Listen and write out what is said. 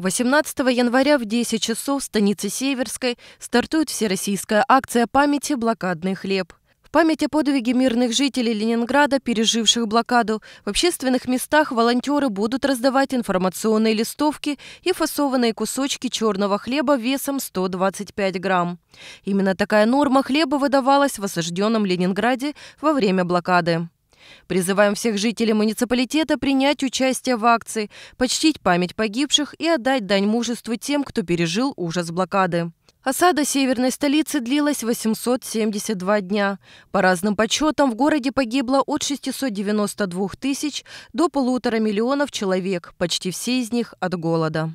18 января в 10 часов в станице Северской стартует всероссийская акция памяти «Блокадный хлеб». В память о подвиге мирных жителей Ленинграда, переживших блокаду, в общественных местах волонтеры будут раздавать информационные листовки и фасованные кусочки черного хлеба весом 125 грамм. Именно такая норма хлеба выдавалась в осажденном Ленинграде во время блокады. Призываем всех жителей муниципалитета принять участие в акции, почтить память погибших и отдать дань мужеству тем, кто пережил ужас блокады. Осада северной столицы длилась 872 дня. По разным подсчетам в городе погибло от 692 тысяч до полутора миллионов человек, почти все из них от голода.